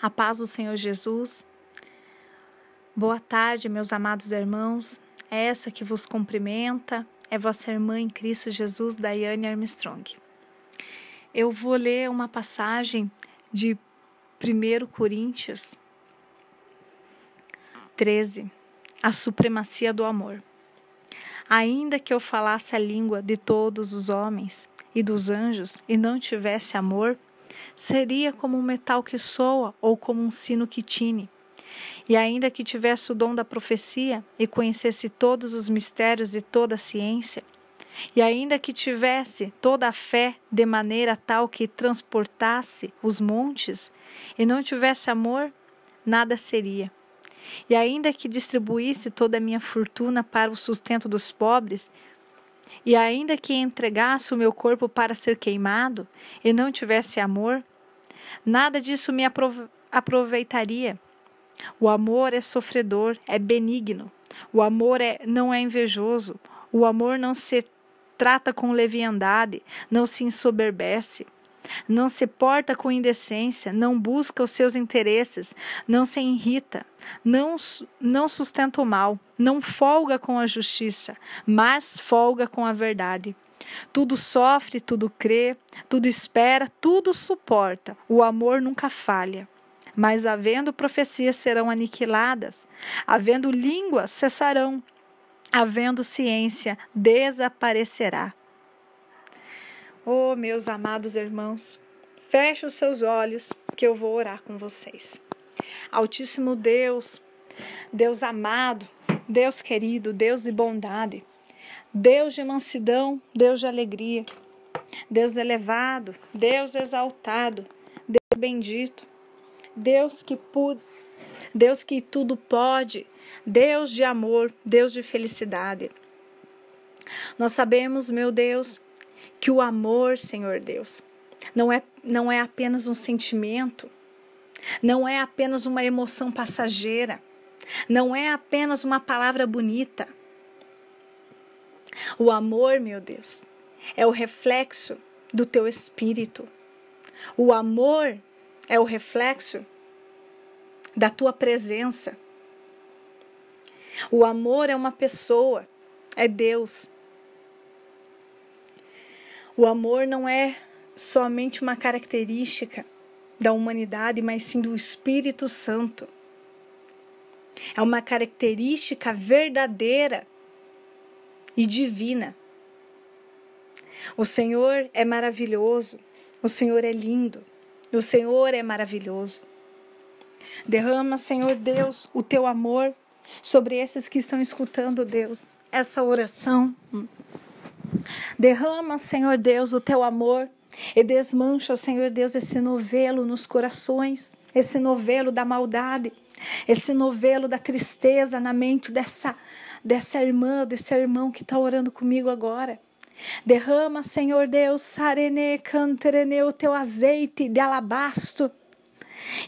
A paz do Senhor Jesus. Boa tarde, meus amados irmãos. É essa que vos cumprimenta é vossa irmã em Cristo Jesus, Daiane Armstrong. Eu vou ler uma passagem de 1 Coríntios 13, a supremacia do amor. Ainda que eu falasse a língua de todos os homens e dos anjos e não tivesse amor, seria como um metal que soa ou como um sino que tine. E ainda que tivesse o dom da profecia e conhecesse todos os mistérios e toda a ciência, e ainda que tivesse toda a fé de maneira tal que transportasse os montes, e não tivesse amor, nada seria. E ainda que distribuísse toda a minha fortuna para o sustento dos pobres, e ainda que entregasse o meu corpo para ser queimado, e não tivesse amor, Nada disso me aproveitaria. O amor é sofredor, é benigno. O amor é, não é invejoso. O amor não se trata com leviandade, não se ensoberbece. Não se porta com indecência, não busca os seus interesses, não se irrita, não, não sustenta o mal, não folga com a justiça, mas folga com a verdade. Tudo sofre, tudo crê, tudo espera, tudo suporta. O amor nunca falha. Mas havendo profecias serão aniquiladas, havendo línguas cessarão, havendo ciência desaparecerá. Oh, meus amados irmãos, feche os seus olhos que eu vou orar com vocês. Altíssimo Deus, Deus amado, Deus querido, Deus de bondade, Deus de mansidão, Deus de alegria, Deus elevado, Deus exaltado, Deus bendito, Deus que pude, Deus que tudo pode, Deus de amor, Deus de felicidade. Nós sabemos, meu Deus, que o amor, Senhor Deus, não é, não é apenas um sentimento, não é apenas uma emoção passageira, não é apenas uma palavra bonita o amor, meu Deus, é o reflexo do teu espírito. O amor é o reflexo da tua presença. O amor é uma pessoa, é Deus. O amor não é somente uma característica da humanidade, mas sim do Espírito Santo. É uma característica verdadeira e divina. O Senhor é maravilhoso, o Senhor é lindo, o Senhor é maravilhoso. Derrama, Senhor Deus, o teu amor sobre esses que estão escutando, Deus, essa oração. Derrama, Senhor Deus, o teu amor e desmancha, Senhor Deus, esse novelo nos corações, esse novelo da maldade, esse novelo da tristeza na mente dessa dessa irmã, desse irmão que está orando comigo agora. Derrama, Senhor Deus, sarene, canterene, o teu azeite de alabastro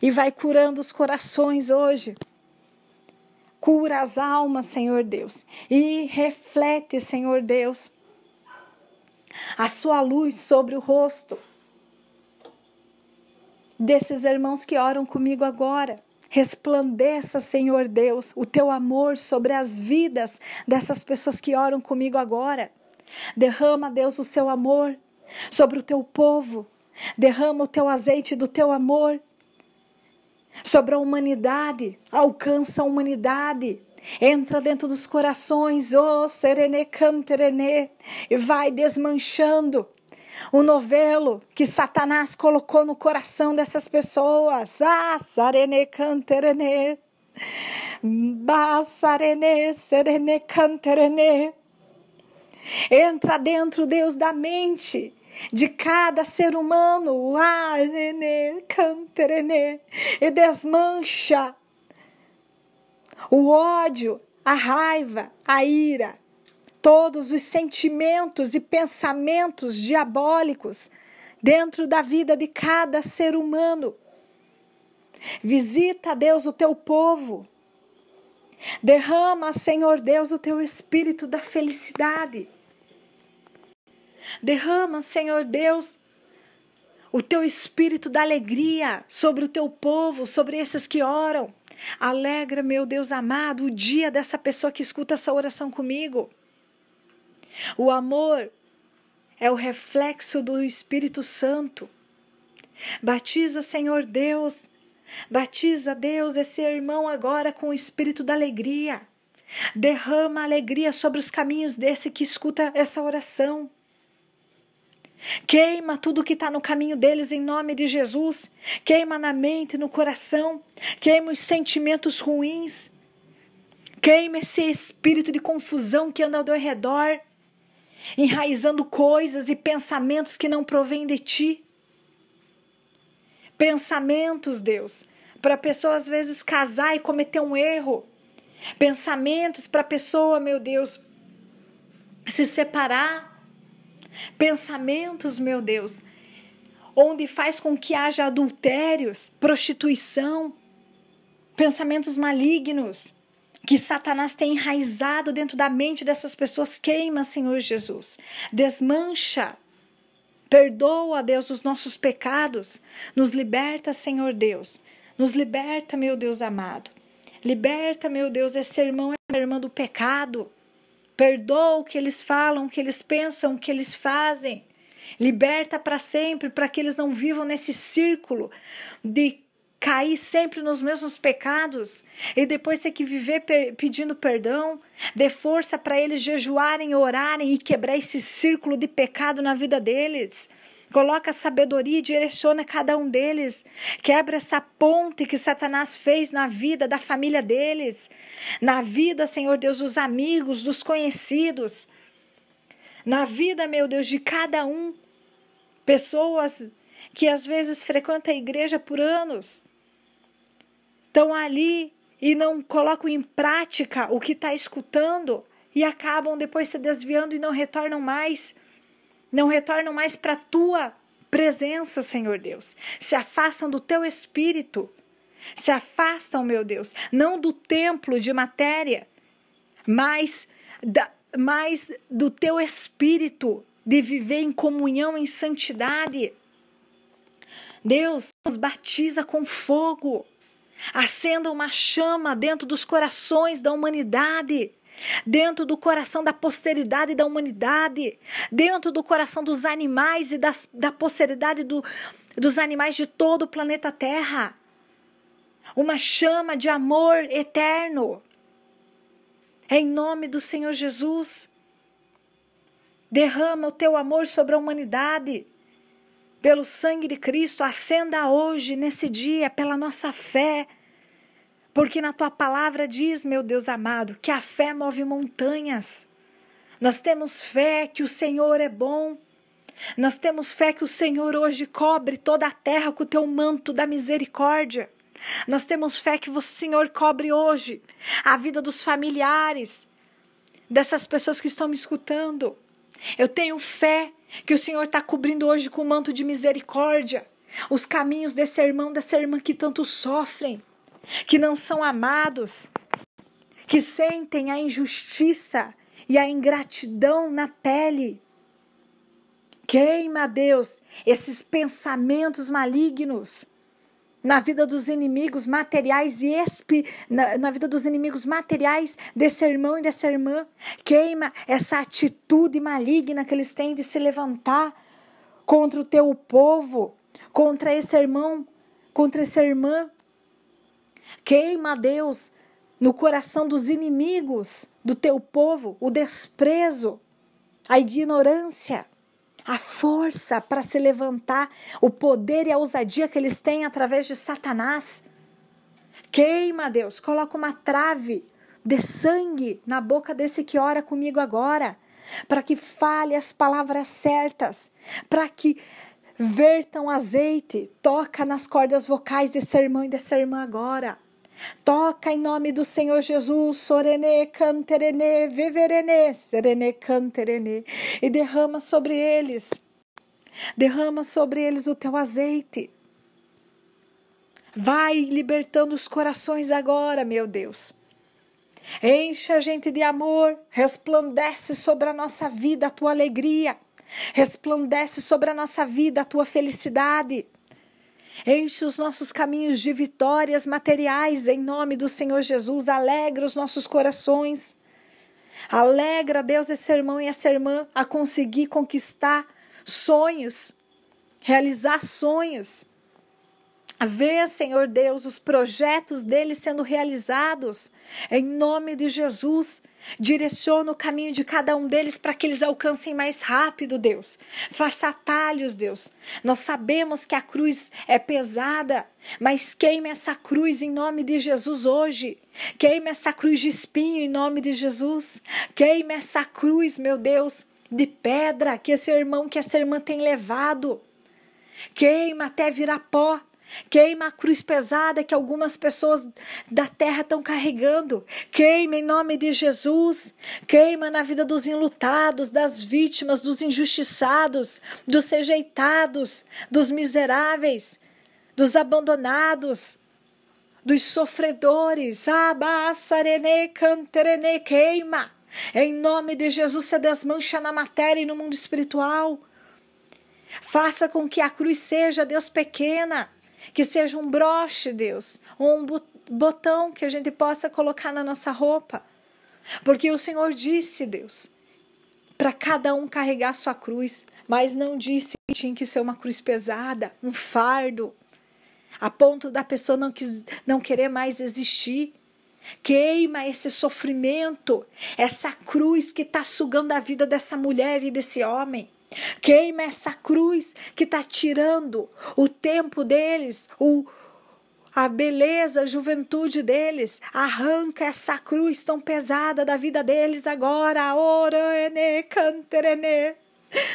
e vai curando os corações hoje. Cura as almas, Senhor Deus, e reflete, Senhor Deus, a sua luz sobre o rosto desses irmãos que oram comigo agora. Resplandeça, Senhor Deus, o teu amor sobre as vidas dessas pessoas que oram comigo agora. Derrama, Deus, o seu amor sobre o teu povo. Derrama o teu azeite do teu amor sobre a humanidade. Alcança a humanidade. Entra dentro dos corações, ó oh, Serene Canterene, e vai desmanchando o novelo que Satanás colocou no coração dessas pessoas. Ah, sarene canterene. Ba sarene serene canterene. Entra dentro, Deus, da mente de cada ser humano. Ah, nene, canterene. E desmancha o ódio, a raiva, a ira, todos os sentimentos e pensamentos diabólicos dentro da vida de cada ser humano. Visita, Deus, o teu povo. Derrama, Senhor Deus, o teu espírito da felicidade. Derrama, Senhor Deus, o teu espírito da alegria sobre o teu povo, sobre esses que oram. Alegra, meu Deus amado, o dia dessa pessoa que escuta essa oração comigo. O amor é o reflexo do Espírito Santo. Batiza, Senhor Deus, batiza, Deus, esse irmão agora com o espírito da alegria. Derrama alegria sobre os caminhos desse que escuta essa oração. Queima tudo que está no caminho deles em nome de Jesus. Queima na mente e no coração. Queima os sentimentos ruins. Queima esse espírito de confusão que anda ao redor enraizando coisas e pensamentos que não provêm de ti. Pensamentos, Deus, para a pessoa às vezes casar e cometer um erro. Pensamentos para a pessoa, meu Deus, se separar. Pensamentos, meu Deus, onde faz com que haja adultérios, prostituição, pensamentos malignos que Satanás tem enraizado dentro da mente dessas pessoas, queima, Senhor Jesus. Desmancha. Perdoa, Deus, os nossos pecados. Nos liberta, Senhor Deus. Nos liberta, meu Deus amado. Liberta, meu Deus, esse irmão e essa irmã do pecado. Perdoa o que eles falam, o que eles pensam, o que eles fazem. Liberta para sempre, para que eles não vivam nesse círculo de cair sempre nos mesmos pecados e depois ter que viver pedindo perdão, dê força para eles jejuarem, orarem e quebrar esse círculo de pecado na vida deles. Coloca sabedoria e direciona cada um deles. Quebra essa ponte que Satanás fez na vida da família deles, na vida, Senhor Deus, dos amigos, dos conhecidos, na vida, meu Deus, de cada um. Pessoas que às vezes frequenta a igreja por anos, estão ali e não colocam em prática o que está escutando e acabam depois se desviando e não retornam mais. Não retornam mais para a tua presença, Senhor Deus. Se afastam do teu espírito. Se afastam, meu Deus, não do templo de matéria, mas, da, mas do teu espírito de viver em comunhão, em santidade. Deus nos batiza com fogo. Acenda uma chama dentro dos corações da humanidade, dentro do coração da posteridade da humanidade, dentro do coração dos animais e das, da posteridade do, dos animais de todo o planeta Terra. Uma chama de amor eterno. Em nome do Senhor Jesus, derrama o teu amor sobre a humanidade pelo sangue de Cristo, acenda hoje, nesse dia, pela nossa fé. Porque na tua palavra diz, meu Deus amado, que a fé move montanhas. Nós temos fé que o Senhor é bom. Nós temos fé que o Senhor hoje cobre toda a terra com o teu manto da misericórdia. Nós temos fé que o Senhor cobre hoje a vida dos familiares, dessas pessoas que estão me escutando. Eu tenho fé que o Senhor está cobrindo hoje com o manto de misericórdia os caminhos desse irmão, dessa irmã que tanto sofrem, que não são amados, que sentem a injustiça e a ingratidão na pele. Queima, Deus, esses pensamentos malignos na vida dos inimigos materiais e espi, na, na vida dos inimigos materiais desse irmão e dessa irmã. Queima essa atitude maligna que eles têm de se levantar contra o teu povo, contra esse irmão, contra essa irmã. Queima, Deus, no coração dos inimigos do teu povo o desprezo, a ignorância a força para se levantar, o poder e a ousadia que eles têm através de Satanás. Queima, Deus, coloca uma trave de sangue na boca desse que ora comigo agora, para que fale as palavras certas, para que vertam azeite, toca nas cordas vocais desse irmão e dessa irmã agora. Toca em nome do Senhor Jesus, Sorene, Canterene, Veverene, Serene, Canterene, e derrama sobre eles, derrama sobre eles o teu azeite. Vai libertando os corações agora, meu Deus. Enche a gente de amor, resplandece sobre a nossa vida a tua alegria, resplandece sobre a nossa vida a tua felicidade. Enche os nossos caminhos de vitórias materiais em nome do Senhor Jesus. Alegra os nossos corações. Alegra, Deus, esse irmão e essa irmã a conseguir conquistar sonhos, realizar sonhos. Vê, Senhor Deus, os projetos dele sendo realizados. Em nome de Jesus, direciona o caminho de cada um deles para que eles alcancem mais rápido, Deus. Faça atalhos, Deus. Nós sabemos que a cruz é pesada, mas queime essa cruz em nome de Jesus hoje. Queime essa cruz de espinho em nome de Jesus. Queime essa cruz, meu Deus, de pedra que esse irmão, que essa irmã tem levado. Queima até virar pó Queima a cruz pesada que algumas pessoas da terra estão carregando. Queima em nome de Jesus. Queima na vida dos enlutados, das vítimas, dos injustiçados, dos rejeitados, dos miseráveis, dos abandonados, dos sofredores. Abassarene canterene queima. Em nome de Jesus, se desmancha na matéria e no mundo espiritual. Faça com que a cruz seja, Deus, pequena que seja um broche, Deus, ou um botão que a gente possa colocar na nossa roupa. Porque o Senhor disse, Deus, para cada um carregar sua cruz, mas não disse que tinha que ser uma cruz pesada, um fardo, a ponto da pessoa não, quis, não querer mais existir. Queima esse sofrimento, essa cruz que está sugando a vida dessa mulher e desse homem. Queima essa cruz que está tirando o tempo deles, o, a beleza, a juventude deles. Arranca essa cruz tão pesada da vida deles agora. Orene canterene.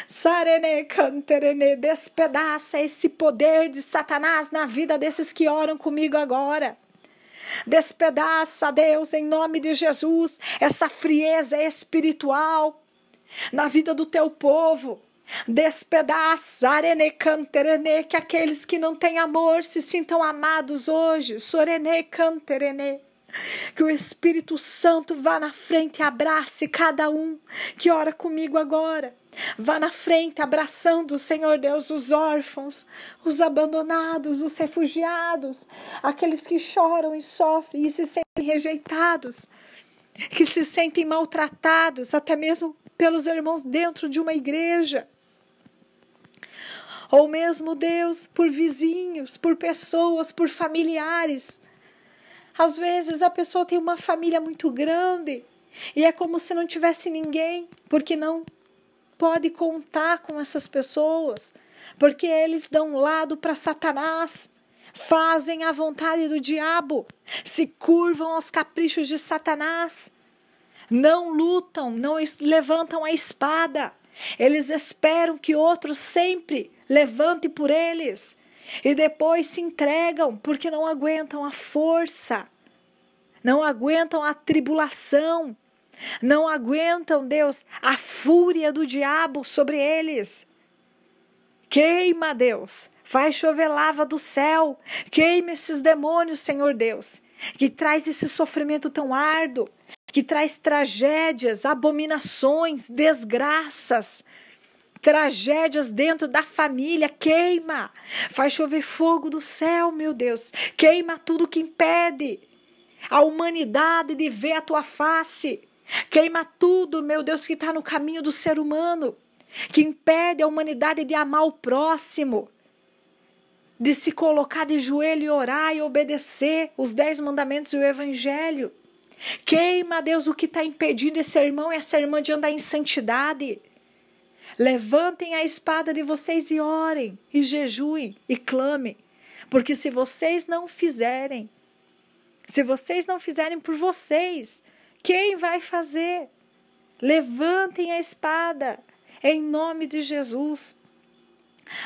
Sarene canterene. Despedaça esse poder de Satanás na vida desses que oram comigo agora. Despedaça, Deus, em nome de Jesus, essa frieza espiritual na vida do teu povo despedaça, arene, canterene, que aqueles que não têm amor se sintam amados hoje. Sorene canterene. Que o Espírito Santo vá na frente e abrace cada um que ora comigo agora. Vá na frente, abraçando, Senhor Deus, os órfãos, os abandonados, os refugiados, aqueles que choram e sofrem e se sentem rejeitados, que se sentem maltratados, até mesmo pelos irmãos dentro de uma igreja ou mesmo Deus por vizinhos, por pessoas, por familiares. Às vezes a pessoa tem uma família muito grande e é como se não tivesse ninguém, porque não pode contar com essas pessoas, porque eles dão lado para Satanás, fazem a vontade do diabo, se curvam aos caprichos de Satanás, não lutam, não levantam a espada, eles esperam que outros sempre levante por eles. E depois se entregam porque não aguentam a força, não aguentam a tribulação, não aguentam, Deus, a fúria do diabo sobre eles. Queima, Deus, faz chover lava do céu, queima esses demônios, Senhor Deus, que traz esse sofrimento tão árduo, que traz tragédias, abominações, desgraças, tragédias dentro da família, queima, faz chover fogo do céu, meu Deus, queima tudo que impede a humanidade de ver a tua face, queima tudo, meu Deus, que está no caminho do ser humano, que impede a humanidade de amar o próximo, de se colocar de joelho e orar e obedecer os dez mandamentos e o evangelho. Queima, Deus, o que está impedindo esse irmão e essa irmã de andar em santidade Levantem a espada de vocês e orem, e jejuem, e clamem. Porque se vocês não fizerem, se vocês não fizerem por vocês, quem vai fazer? Levantem a espada, em nome de Jesus.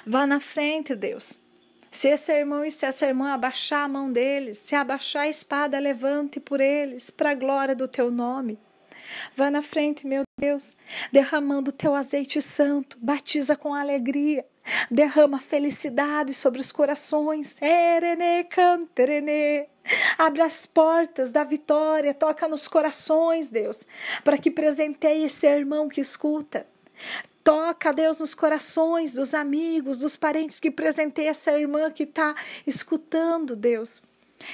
Vá na frente, Deus. Se esse irmão e se essa irmã abaixar a mão deles, se abaixar a espada, levante por eles, para a glória do teu nome. Vá na frente, meu Deus, derramando teu azeite santo, batiza com alegria, derrama felicidade sobre os corações. Erene, canterene. Abre as portas da vitória, toca nos corações, Deus, para que presenteie esse irmão que escuta. Toca, Deus, nos corações dos amigos, dos parentes que presenteia essa irmã que está escutando, Deus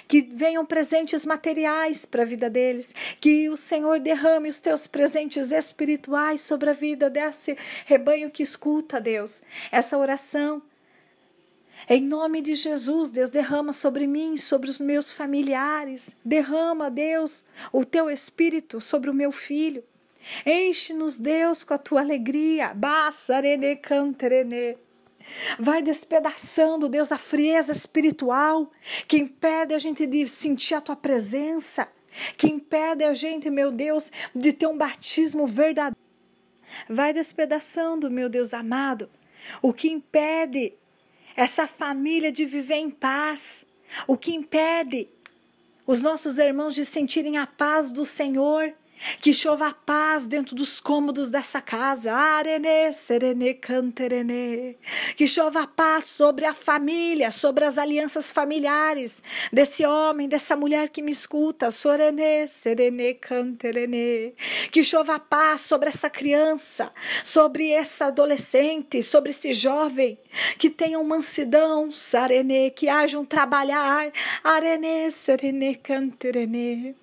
que venham presentes materiais para a vida deles, que o Senhor derrame os teus presentes espirituais sobre a vida desse rebanho que escuta, Deus, essa oração. Em nome de Jesus, Deus, derrama sobre mim, sobre os meus familiares, derrama, Deus, o teu espírito sobre o meu filho. Enche-nos, Deus, com a tua alegria. Bassa, rene, canterene. Vai despedaçando, Deus, a frieza espiritual que impede a gente de sentir a tua presença, que impede a gente, meu Deus, de ter um batismo verdadeiro. Vai despedaçando, meu Deus amado, o que impede essa família de viver em paz, o que impede os nossos irmãos de sentirem a paz do Senhor. Que chova a paz dentro dos cômodos dessa casa. arenê, serenê, canterenê. Que chova a paz sobre a família, sobre as alianças familiares desse homem, dessa mulher que me escuta. sorenê, serenê, canterenê. Que chova a paz sobre essa criança, sobre essa adolescente, sobre esse jovem. Que tenham mansidão, sarene. Que haja um trabalhar. arenê, serenê, canterenê.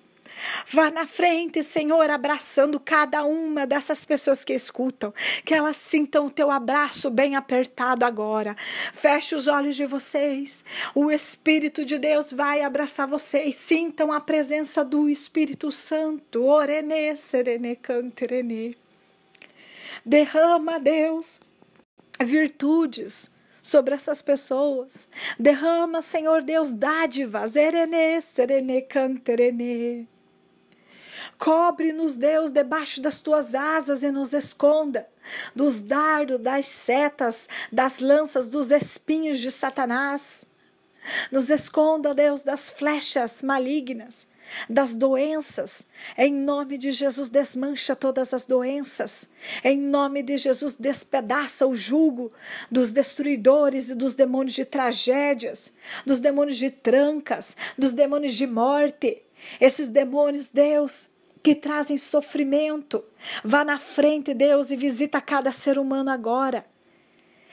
Vá na frente, Senhor, abraçando cada uma dessas pessoas que escutam, que elas sintam o teu abraço bem apertado agora. Feche os olhos de vocês. O Espírito de Deus vai abraçar vocês. Sintam a presença do Espírito Santo. Orene, serene, canterene. Derrama, Deus, virtudes sobre essas pessoas. Derrama, Senhor Deus, dádivas. Erene, serene, canterene. Cobre-nos, Deus, debaixo das tuas asas e nos esconda dos dardos, das setas, das lanças, dos espinhos de Satanás. Nos esconda, Deus, das flechas malignas, das doenças. Em nome de Jesus, desmancha todas as doenças. Em nome de Jesus, despedaça o jugo dos destruidores e dos demônios de tragédias, dos demônios de trancas, dos demônios de morte. Esses demônios, Deus, que trazem sofrimento. Vá na frente, Deus, e visita cada ser humano agora.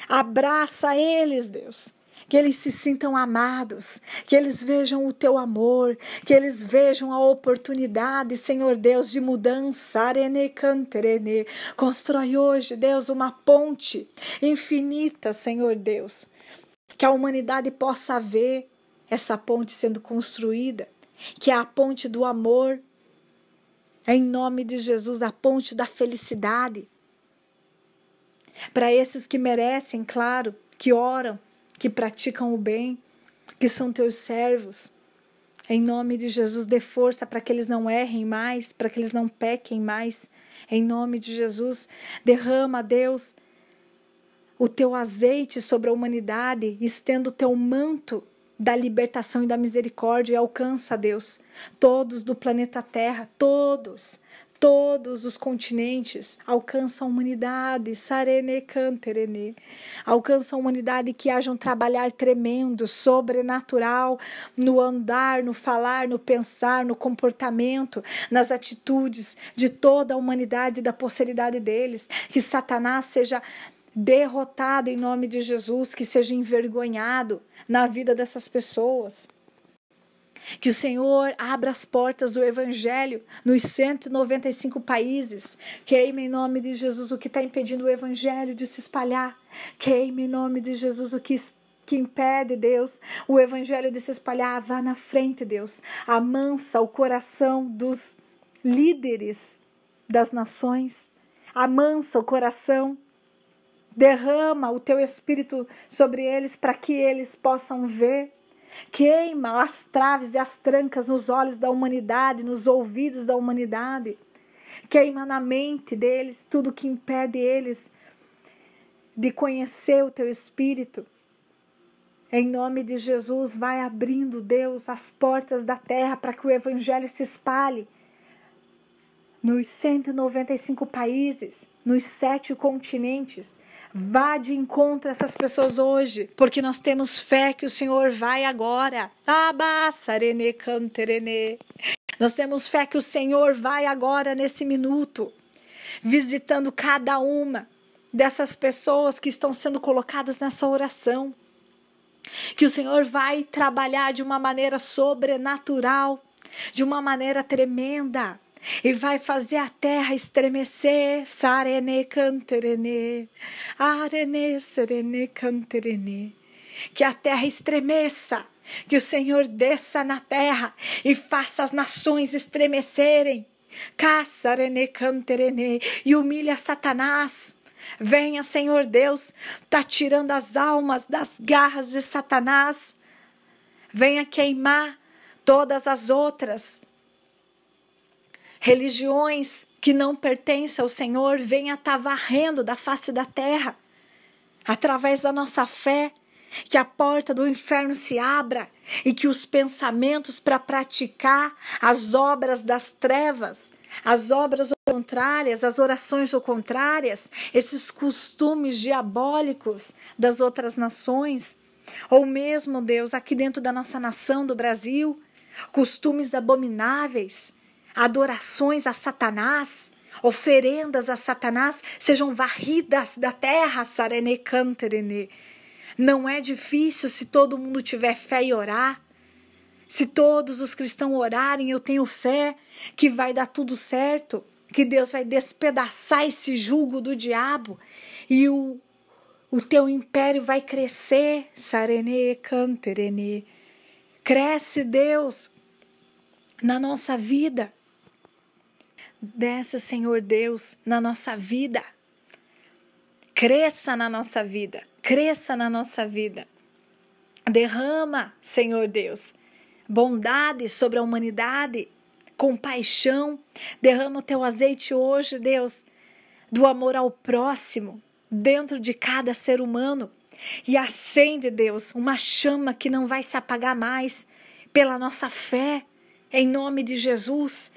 Abraça eles, Deus. Que eles se sintam amados, que eles vejam o teu amor, que eles vejam a oportunidade, Senhor Deus, de mudança. Arene canterene. Constrói hoje, Deus, uma ponte infinita, Senhor Deus. Que a humanidade possa ver essa ponte sendo construída, que é a ponte do amor, é em nome de Jesus a ponte da felicidade. Para esses que merecem, claro, que oram, que praticam o bem, que são teus servos. Em nome de Jesus, dê força para que eles não errem mais, para que eles não pequem mais. Em nome de Jesus, derrama, Deus, o teu azeite sobre a humanidade, estenda o teu manto da libertação e da misericórdia e alcança Deus. Todos do planeta Terra, todos, todos os continentes, alcança a humanidade, sarene canterene. Alcança a humanidade que haja um trabalhar tremendo, sobrenatural, no andar, no falar, no pensar, no comportamento, nas atitudes de toda a humanidade e da posteridade deles. Que Satanás seja derrotado em nome de Jesus, que seja envergonhado na vida dessas pessoas. Que o Senhor abra as portas do Evangelho nos 195 países. Queime em nome de Jesus o que está impedindo o Evangelho de se espalhar. Queime em nome de Jesus o que que impede, Deus, o evangelho de se espalhar. Vá na frente, Deus. Amansa o coração dos líderes das nações. Amansa o coração Derrama o teu espírito sobre eles para que eles possam ver. Queima as traves e as trancas nos olhos da humanidade, nos ouvidos da humanidade. Queima na mente deles tudo que impede eles de conhecer o teu espírito. Em nome de Jesus, vai abrindo, Deus, as portas da terra para que o evangelho se espalhe nos 195 países, nos sete continentes, Vá de encontro a essas pessoas hoje, porque nós temos fé que o Senhor vai agora. Abassarene canterene. Nós temos fé que o Senhor vai agora nesse minuto, visitando cada uma dessas pessoas que estão sendo colocadas nessa oração. Que o Senhor vai trabalhar de uma maneira sobrenatural, de uma maneira tremenda e vai fazer a terra estremecer. Sarene canterene, arene serene canterene. Que a terra estremeça, que o Senhor desça na terra e faça as nações estremecerem. Caçarene canterene e humilha Satanás. Venha, Senhor Deus, está tirando as almas das garras de Satanás. Venha queimar todas as outras Religiões que não pertencem ao Senhor vêm estar tá varrendo da face da terra. Através da nossa fé, que a porta do inferno se abra e que os pensamentos para praticar as obras das trevas, as obras contrárias, as orações contrárias, esses costumes diabólicos das outras nações, ou mesmo, Deus, aqui dentro da nossa nação do Brasil, costumes abomináveis, adorações a Satanás, oferendas a Satanás sejam varridas da terra, Sarene Canterene. Não é difícil se todo mundo tiver fé e orar. Se todos os cristãos orarem, eu tenho fé que vai dar tudo certo, que Deus vai despedaçar esse jugo do diabo e o, o teu império vai crescer. Sarene Canterene. Cresce, Deus, na nossa vida dessa Senhor Deus, na nossa vida. Cresça na nossa vida, cresça na nossa vida. Derrama, Senhor Deus, bondade sobre a humanidade, compaixão. Derrama o teu azeite hoje, Deus, do amor ao próximo, dentro de cada ser humano. E acende, Deus, uma chama que não vai se apagar mais pela nossa fé, em nome de Jesus.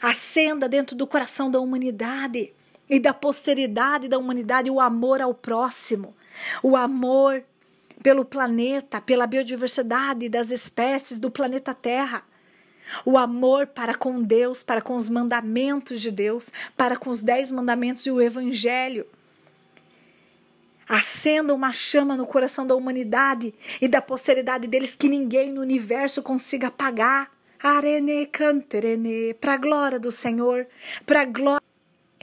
Acenda dentro do coração da humanidade e da posteridade da humanidade o amor ao próximo, o amor pelo planeta, pela biodiversidade das espécies do planeta Terra. O amor para com Deus, para com os mandamentos de Deus, para com os dez mandamentos e o Evangelho. Acenda uma chama no coração da humanidade e da posteridade deles que ninguém no universo consiga apagar. Arene canterene, para a glória do Senhor, para glória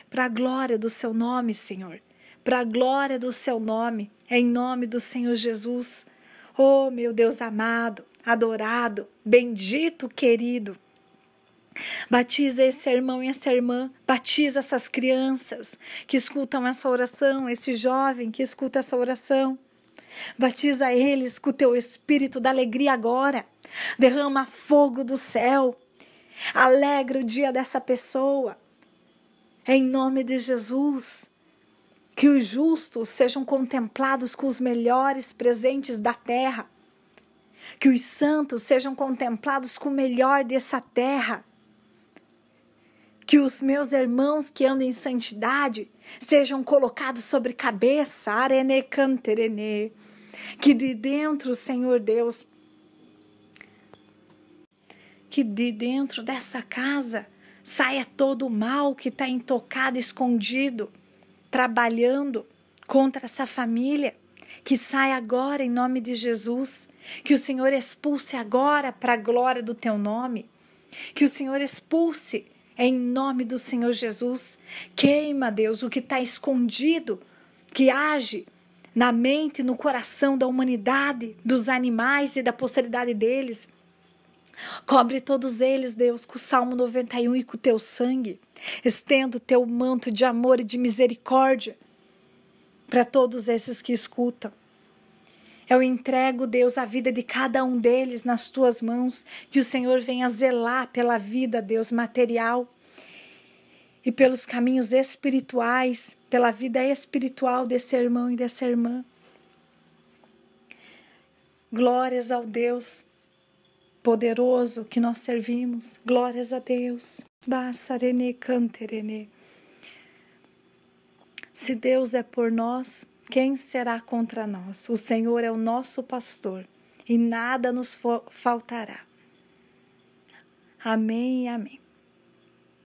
para a glória do seu nome, Senhor, para a glória do seu nome, em nome do Senhor Jesus. Oh, meu Deus amado, adorado, bendito, querido. Batiza esse irmão e essa irmã, batiza essas crianças que escutam essa oração, esse jovem que escuta essa oração. Batiza eles com o teu espírito da alegria agora derrama fogo do céu, alegra o dia dessa pessoa. Em nome de Jesus, que os justos sejam contemplados com os melhores presentes da terra, que os santos sejam contemplados com o melhor dessa terra, que os meus irmãos que andam em santidade sejam colocados sobre cabeça, Canterene, que de dentro, Senhor Deus, que de dentro dessa casa saia todo o mal que está intocado, escondido, trabalhando contra essa família. Que saia agora em nome de Jesus. Que o Senhor expulse agora para a glória do teu nome. Que o Senhor expulse em nome do Senhor Jesus. Queima, Deus, o que está escondido, que age na mente, no coração da humanidade, dos animais e da posteridade deles. Cobre todos eles, Deus, com o Salmo 91 e com o teu sangue. Estenda o teu manto de amor e de misericórdia para todos esses que escutam. Eu entrego, Deus, a vida de cada um deles nas tuas mãos, que o Senhor venha zelar pela vida, Deus, material e pelos caminhos espirituais, pela vida espiritual desse irmão e dessa irmã. Glórias ao Deus poderoso que nós servimos. Glórias a Deus. Bassarene canterene. Se Deus é por nós, quem será contra nós? O Senhor é o nosso pastor e nada nos faltará. Amém e amém.